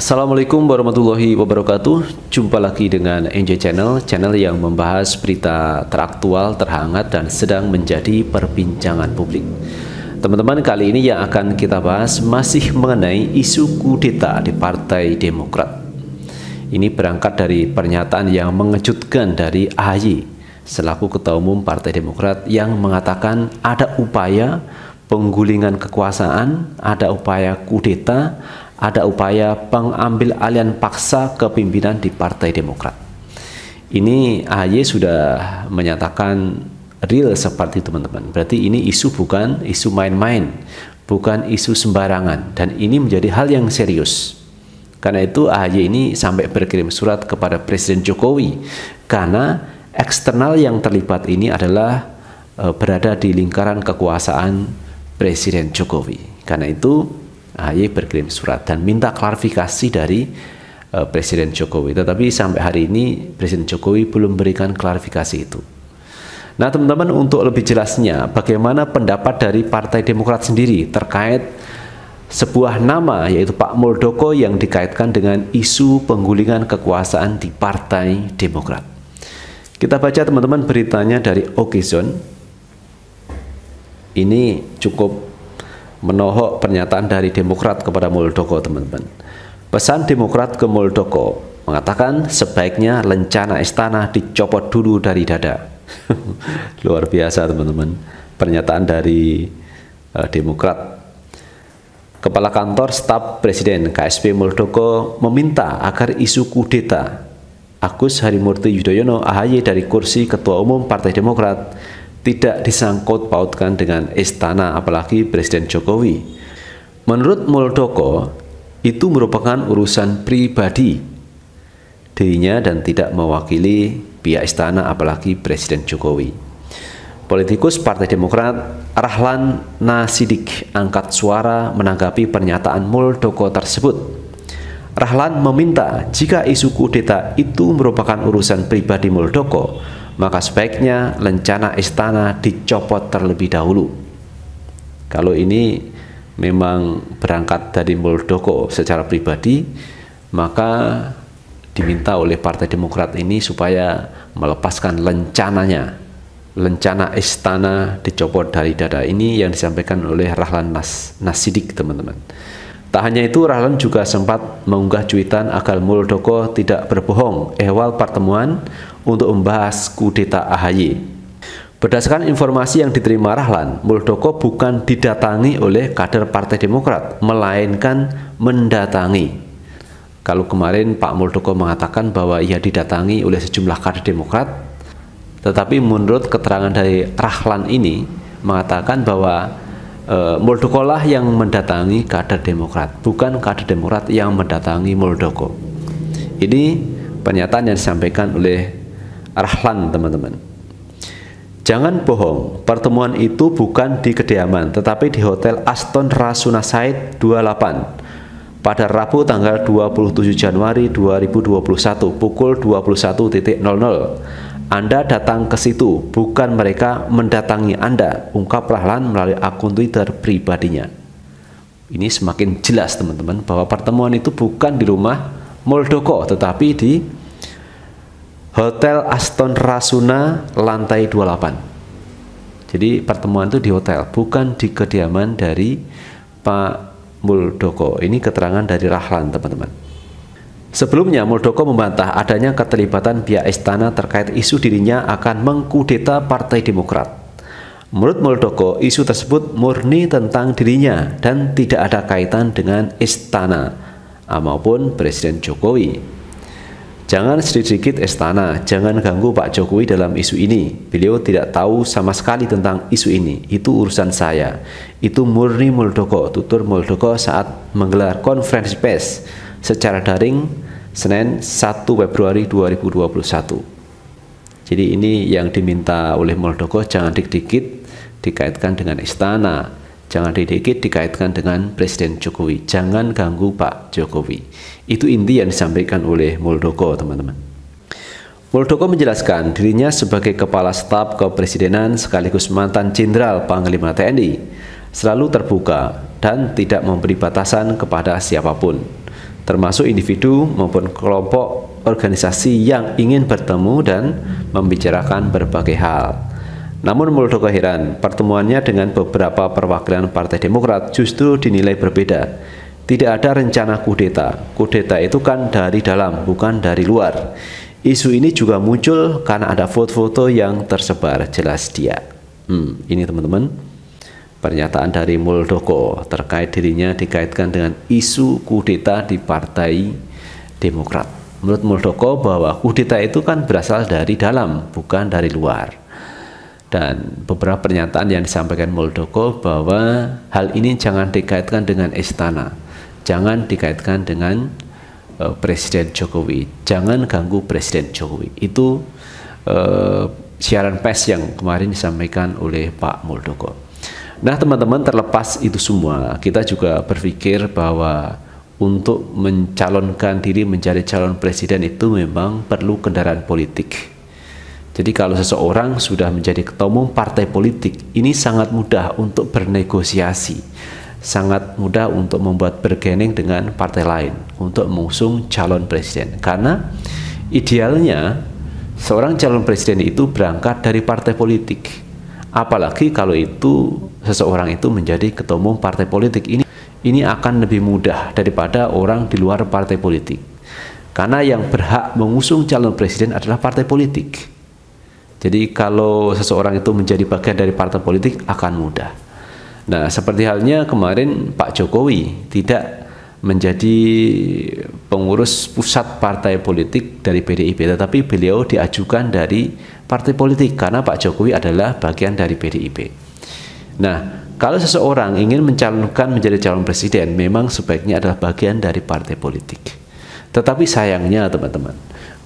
Assalamualaikum warahmatullahi wabarakatuh Jumpa lagi dengan NJ Channel Channel yang membahas berita teraktual, terhangat dan sedang menjadi perbincangan publik Teman-teman kali ini yang akan kita bahas masih mengenai isu kudeta di Partai Demokrat Ini berangkat dari pernyataan yang mengejutkan dari AHY selaku Ketua Umum Partai Demokrat yang mengatakan ada upaya penggulingan kekuasaan, ada upaya kudeta, ada upaya pengambil alian paksa kepimpinan di Partai Demokrat. Ini AHY sudah menyatakan real seperti teman-teman. Berarti ini isu bukan isu main-main, bukan isu sembarangan dan ini menjadi hal yang serius. Karena itu AHY ini sampai berkirim surat kepada Presiden Jokowi karena eksternal yang terlibat ini adalah e, berada di lingkaran kekuasaan Presiden Jokowi. Karena itu AHY berkirim surat dan minta klarifikasi dari e, Presiden Jokowi. Tetapi sampai hari ini Presiden Jokowi belum memberikan klarifikasi itu. Nah, teman-teman untuk lebih jelasnya bagaimana pendapat dari Partai Demokrat sendiri terkait sebuah nama yaitu Pak Muldoko yang dikaitkan dengan isu penggulingan kekuasaan di Partai Demokrat. Kita baca teman-teman beritanya dari Okizon. Ini cukup menohok pernyataan dari Demokrat kepada Muldoko teman-teman. Pesan Demokrat ke Muldoko mengatakan sebaiknya rencana istana dicopot dulu dari dada. Luar biasa teman-teman. Pernyataan dari uh, Demokrat. Kepala Kantor Staf Presiden KSP Muldoko meminta agar isu kudeta Agus Harimurti Yudhoyono AHY dari kursi Ketua Umum Partai Demokrat tidak disangkut pautkan dengan istana apalagi Presiden Jokowi. Menurut Muldoko, itu merupakan urusan pribadi dirinya dan tidak mewakili pihak istana apalagi Presiden Jokowi. Politikus Partai Demokrat Rahlan Nasidik angkat suara menanggapi pernyataan Muldoko tersebut. Rahlan meminta jika isu kudeta itu merupakan urusan pribadi Muldoko, maka sebaiknya lencana istana dicopot terlebih dahulu. Kalau ini memang berangkat dari Muldoko secara pribadi, maka diminta oleh Partai Demokrat ini supaya melepaskan lencananya. Lencana istana dicopot dari dada ini yang disampaikan oleh Rahlan Nas, Nasidik, teman-teman. Tak hanya itu, Rahlan juga sempat mengunggah cuitan agar Muldoko tidak berbohong ehwal pertemuan untuk membahas kudeta AHY. Berdasarkan informasi yang diterima Rahlan, Muldoko bukan didatangi oleh kader Partai Demokrat, melainkan mendatangi. Kalau kemarin Pak Muldoko mengatakan bahwa ia didatangi oleh sejumlah kader Demokrat, tetapi menurut keterangan dari Rahlan ini mengatakan bahwa uh, eh, Muldoko lah yang mendatangi kader Demokrat, bukan kader Demokrat yang mendatangi Moldoko. Ini pernyataan yang disampaikan oleh Rahlan teman-teman. Jangan bohong, pertemuan itu bukan di kediaman, tetapi di Hotel Aston Rasuna Said 28 pada Rabu tanggal 27 Januari 2021 pukul 21.00 anda datang ke situ, bukan mereka mendatangi Anda, ungkap Rahlan melalui akun Twitter pribadinya. Ini semakin jelas teman-teman bahwa pertemuan itu bukan di rumah Muldoko tetapi di Hotel Aston Rasuna lantai 28. Jadi pertemuan itu di hotel, bukan di kediaman dari Pak Muldoko. Ini keterangan dari Rahlan teman-teman. Sebelumnya, Muldoko membantah adanya keterlibatan pihak istana terkait isu dirinya akan mengkudeta Partai Demokrat. Menurut Muldoko, isu tersebut murni tentang dirinya dan tidak ada kaitan dengan istana maupun Presiden Jokowi. Jangan sedikit-sedikit istana, jangan ganggu Pak Jokowi dalam isu ini. Beliau tidak tahu sama sekali tentang isu ini. Itu urusan saya. Itu murni Muldoko, tutur Muldoko saat menggelar konferensi pers secara daring Senin 1 Februari 2021. Jadi ini yang diminta oleh Muldoko jangan dikit-dikit dikaitkan dengan istana, jangan dikit-dikit dikaitkan dengan Presiden Jokowi. Jangan ganggu Pak Jokowi. Itu inti yang disampaikan oleh Muldoko, teman-teman. Muldoko menjelaskan dirinya sebagai Kepala Staf Kepresidenan sekaligus mantan Jenderal Panglima TNI, selalu terbuka dan tidak memberi batasan kepada siapapun termasuk individu maupun kelompok organisasi yang ingin bertemu dan membicarakan berbagai hal. Namun menurut Heran, pertemuannya dengan beberapa perwakilan Partai Demokrat justru dinilai berbeda. Tidak ada rencana kudeta. Kudeta itu kan dari dalam, bukan dari luar. Isu ini juga muncul karena ada foto-foto yang tersebar jelas dia. Hmm, ini teman-teman. Pernyataan dari Muldoko terkait dirinya dikaitkan dengan isu kudeta di Partai Demokrat. Menurut Muldoko bahwa kudeta itu kan berasal dari dalam, bukan dari luar. Dan beberapa pernyataan yang disampaikan Muldoko bahwa hal ini jangan dikaitkan dengan istana, jangan dikaitkan dengan eh, Presiden Jokowi, jangan ganggu Presiden Jokowi. Itu uh, siaran pers yang kemarin disampaikan oleh Pak Muldoko. Nah, teman-teman, terlepas itu semua, kita juga berpikir bahwa untuk mencalonkan diri menjadi calon presiden itu memang perlu kendaraan politik. Jadi kalau seseorang sudah menjadi ketua umum partai politik, ini sangat mudah untuk bernegosiasi, sangat mudah untuk membuat bergening dengan partai lain untuk mengusung calon presiden. Karena idealnya seorang calon presiden itu berangkat dari partai politik Apalagi kalau itu seseorang itu menjadi ketua umum partai politik ini ini akan lebih mudah daripada orang di luar partai politik. Karena yang berhak mengusung calon presiden adalah partai politik. Jadi kalau seseorang itu menjadi bagian dari partai politik akan mudah. Nah, seperti halnya kemarin Pak Jokowi tidak menjadi pengurus pusat partai politik dari PDIP, tetapi beliau diajukan dari partai politik karena Pak Jokowi adalah bagian dari PDIP. Nah, kalau seseorang ingin mencalonkan menjadi calon presiden, memang sebaiknya adalah bagian dari partai politik. Tetapi sayangnya, teman-teman,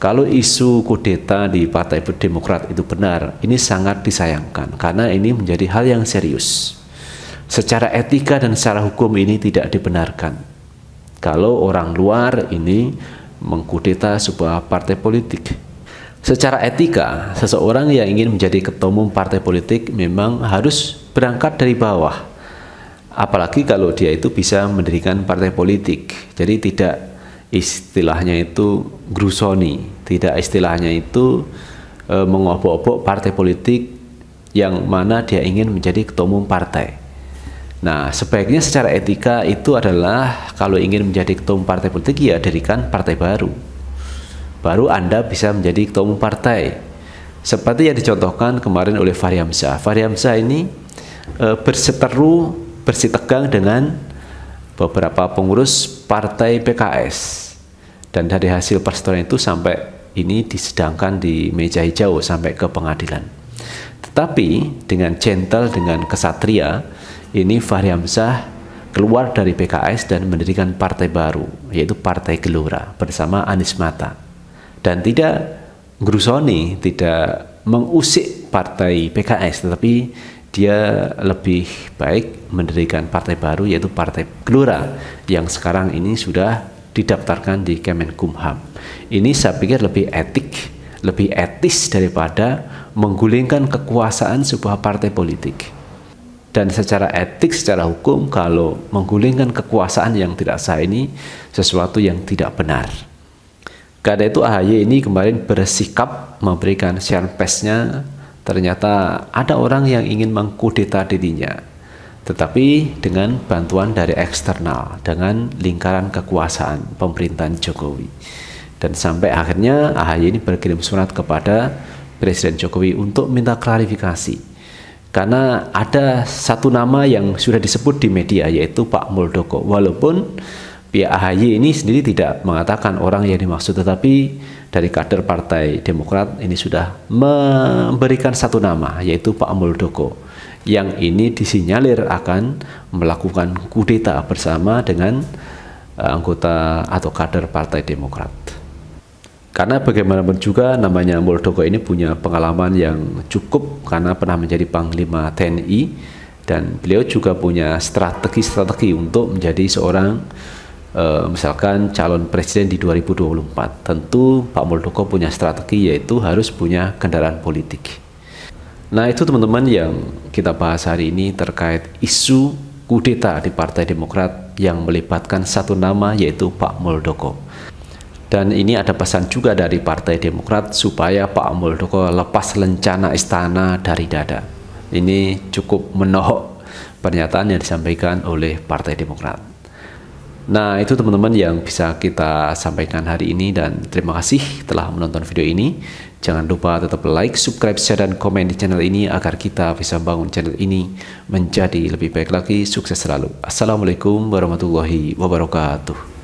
kalau isu kudeta di Partai Demokrat itu benar, ini sangat disayangkan karena ini menjadi hal yang serius. Secara etika dan secara hukum ini tidak dibenarkan kalau orang luar ini mengkudeta sebuah partai politik. Secara etika, seseorang yang ingin menjadi ketua partai politik memang harus berangkat dari bawah. Apalagi kalau dia itu bisa mendirikan partai politik. Jadi tidak istilahnya itu grusoni, tidak istilahnya itu e, mengobok-obok partai politik yang mana dia ingin menjadi ketua partai. Nah, sebaiknya secara etika itu adalah kalau ingin menjadi ketua umum partai politik ya dirikan partai baru. Baru Anda bisa menjadi ketua umum partai. Seperti yang dicontohkan kemarin oleh Fahri Hamzah. Fahri Hamzah ini e, berseteru, bersitegang dengan beberapa pengurus partai PKS. Dan dari hasil perseteruan itu sampai ini disedangkan di meja hijau sampai ke pengadilan. Tetapi dengan gentle, dengan kesatria, ini Fahri Hamzah keluar dari PKS dan mendirikan partai baru yaitu Partai Gelora bersama Anies Mata dan tidak Grusoni tidak mengusik partai PKS tetapi dia lebih baik mendirikan partai baru yaitu Partai Gelora yang sekarang ini sudah didaftarkan di Kemenkumham. Ini saya pikir lebih etik, lebih etis daripada menggulingkan kekuasaan sebuah partai politik dan secara etik, secara hukum kalau menggulingkan kekuasaan yang tidak sah ini sesuatu yang tidak benar. Karena itu AHY ini kemarin bersikap memberikan share ternyata ada orang yang ingin mengkudeta dirinya tetapi dengan bantuan dari eksternal dengan lingkaran kekuasaan pemerintahan Jokowi dan sampai akhirnya AHY ini berkirim surat kepada Presiden Jokowi untuk minta klarifikasi karena ada satu nama yang sudah disebut di media yaitu Pak Muldoko. Walaupun pihak AHY ini sendiri tidak mengatakan orang yang dimaksud tetapi dari kader Partai Demokrat ini sudah memberikan satu nama yaitu Pak Muldoko yang ini disinyalir akan melakukan kudeta bersama dengan eh, anggota atau kader Partai Demokrat. Karena bagaimanapun juga namanya Muldoko ini punya pengalaman yang cukup karena pernah menjadi Panglima TNI dan beliau juga punya strategi-strategi untuk menjadi seorang uh, misalkan calon presiden di 2024. Tentu Pak Muldoko punya strategi yaitu harus punya kendaraan politik. Nah itu teman-teman yang kita bahas hari ini terkait isu kudeta di Partai Demokrat yang melibatkan satu nama yaitu Pak Muldoko. Dan ini ada pesan juga dari Partai Demokrat supaya Pak Muldoko lepas lencana istana dari dada. Ini cukup menohok pernyataan yang disampaikan oleh Partai Demokrat. Nah, itu teman-teman yang bisa kita sampaikan hari ini dan terima kasih telah menonton video ini. Jangan lupa tetap like, subscribe, share, dan komen di channel ini agar kita bisa bangun channel ini menjadi lebih baik lagi. Sukses selalu. Assalamualaikum warahmatullahi wabarakatuh.